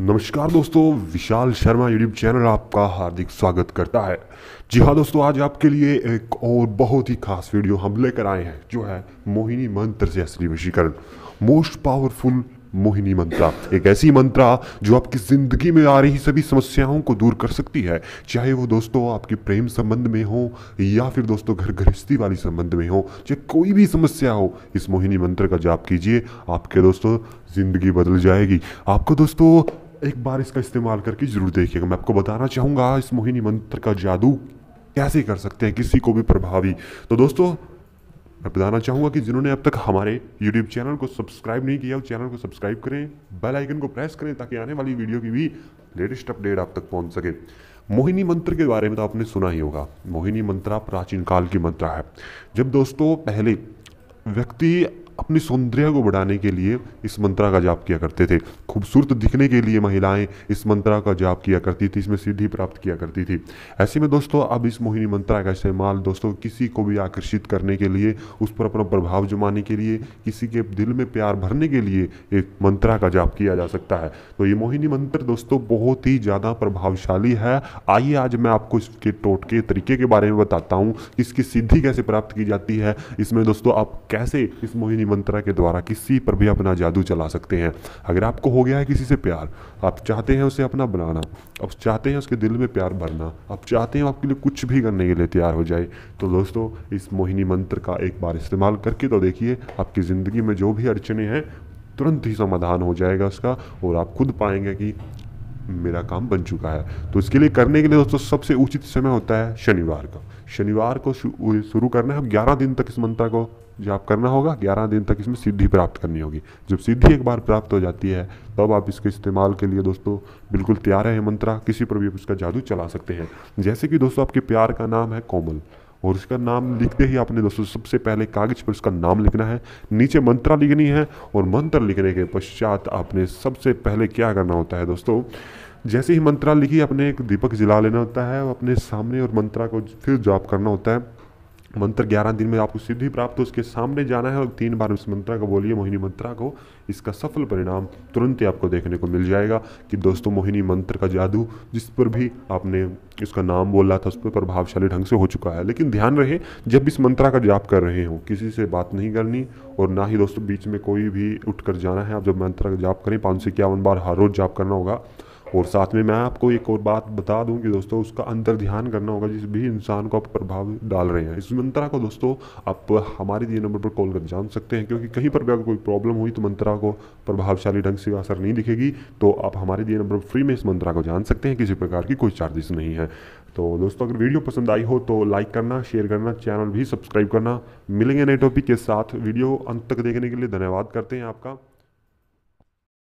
नमस्कार दोस्तों विशाल Sharma YouTube channel आपका हार्दिक स्वागत करता है जी हाँ दोस्तों आज आपके लिए एक और बहुत ही खास वीडियो हम लेकर आए हैं जो है मोहिनी मंत्र से असली वशीकरण मोस्ट पावरफुल मोहिनी मंत्रा एक ऐसी मंत्रा जो आपकी ज़िंदगी में आ रही सभी समस्याओं को दूर कर सकती है चाहे वो दोस्तों आपके प्रेम संबंध में हो या फिर दोस्तों घर गृहस्थी वाली संबंध में हो चाहे कोई भी समस्या हो इस मोहिनी मंत्र का जाप कीजिए आपके दोस्तों ज़िंदगी बदल जाएगी आपको दोस्तों एक बार इसका इस्तेमाल करके ज़रूर देखिएगा मैं आपको बताना चाहूँगा इस मोहिनी मंत्र का जादू कैसे कर सकते हैं किसी को भी प्रभावी तो दोस्तों मैं बताना चाहूँगा कि जिन्होंने अब तक हमारे YouTube चैनल को सब्सक्राइब नहीं किया उस चैनल को सब्सक्राइब करें बेल आइकन को प्रेस करें ताकि आने वाली वीडियो की भी लेटेस्ट अपडेट आप तक पहुंच सके मोहिनी मंत्र के बारे में तो आपने सुना ही होगा मोहिनी मंत्रा प्राचीन काल की मंत्रा है जब दोस्तों पहले व्यक्ति अपनी सौंदर्य को बढ़ाने के लिए इस मंत्रा का जाप किया करते थे खूबसूरत दिखने के लिए महिलाएं इस मंत्रा का जाप किया करती थी इसमें सिद्धि प्राप्त किया करती थी ऐसे में दोस्तों अब इस मोहिनी मंत्रा का इस्तेमाल दोस्तों किसी को भी आकर्षित करने के लिए उस पर अपना प्रभाव जमाने के लिए किसी के दिल में प्यार भरने के लिए एक मंत्रा का जाप किया जा सकता है तो ये मोहिनी मंत्र दोस्तों बहुत ही ज़्यादा प्रभावशाली है आइए आज मैं आपको इसके टोटके तरीके के बारे में बताता हूँ इसकी सिद्धि कैसे प्राप्त की जाती है इसमें दोस्तों आप कैसे इस मोहिनी मंत्रा के द्वारा किसी पर भी अपना जादू चला सकते हैं अगर आपको हो गया है किसी से प्यार आप चाहते हैं उसे अपना बनाना आप चाहते हैं उसके दिल में प्यार भरना आप चाहते हैं आपके लिए कुछ भी करने के लिए तैयार हो जाए तो दोस्तों इस मोहिनी मंत्र का एक बार इस्तेमाल करके तो देखिए आपकी ज़िंदगी में जो भी अड़चने हैं तुरंत ही समाधान हो जाएगा उसका और आप खुद पाएंगे कि मेरा काम बन चुका है तो इसके लिए करने के लिए दोस्तों सबसे उचित समय होता है शनिवार का शनिवार को शुरू करना है ग्यारह दिन तक इस मंत्र को जाप करना होगा ग्यारह दिन तक इसमें सिद्धि प्राप्त करनी होगी जब सिद्धि एक बार प्राप्त हो जाती है तब तो आप इसके इस्तेमाल के लिए दोस्तों बिल्कुल तैयार है मंत्रा किसी पर भी आप इसका जादू चला सकते हैं जैसे कि दोस्तों आपके प्यार का नाम है कोमल और उसका नाम लिखते ही आपने दोस्तों सबसे पहले कागज़ पर उसका नाम लिखना है नीचे मंत्रा लिखनी है और मंत्र लिखने के पश्चात आपने सबसे पहले क्या करना होता है दोस्तों जैसे ही मंत्रा लिखी अपने एक दीपक जला लेना होता है अपने सामने और मंत्रा को फिर जाप करना होता है मंत्र ग्यारह दिन में आपको सिद्धि प्राप्त हो उसके सामने जाना है और तीन बार उस मंत्रा को बोलिए मोहिनी मंत्रा को इसका सफल परिणाम तुरंत ही आपको देखने को मिल जाएगा कि दोस्तों मोहिनी मंत्र का जादू जिस पर भी आपने इसका नाम बोला था उस पर प्रभावशाली ढंग से हो चुका है लेकिन ध्यान रहे जब इस मंत्रा का जाप कर रहे हो किसी से बात नहीं करनी और ना ही दोस्तों बीच में कोई भी उठ कर जाना है आप जब मंत्रा का जाप करें पाँच इक्यावन बार हर रोज़ जाप करना होगा और साथ में मैं आपको एक और बात बता दूं कि दोस्तों उसका अंतर ध्यान करना होगा जिस भी इंसान को आप प्रभाव डाल रहे हैं इस मंत्रा को दोस्तों आप हमारे दिए नंबर पर कॉल कर जान सकते हैं क्योंकि कहीं पर भी अगर कोई प्रॉब्लम हुई तो मंत्रा को प्रभावशाली ढंग से असर नहीं दिखेगी तो आप हमारे दिए नंबर फ्री में इस मंत्रा को जान सकते हैं किसी प्रकार की कोई चार्जेस नहीं है तो दोस्तों अगर वीडियो पसंद आई हो तो लाइक करना शेयर करना चैनल भी सब्सक्राइब करना मिलेंगे नए टॉपिक के साथ वीडियो अंत तक देखने के लिए धन्यवाद करते हैं आपका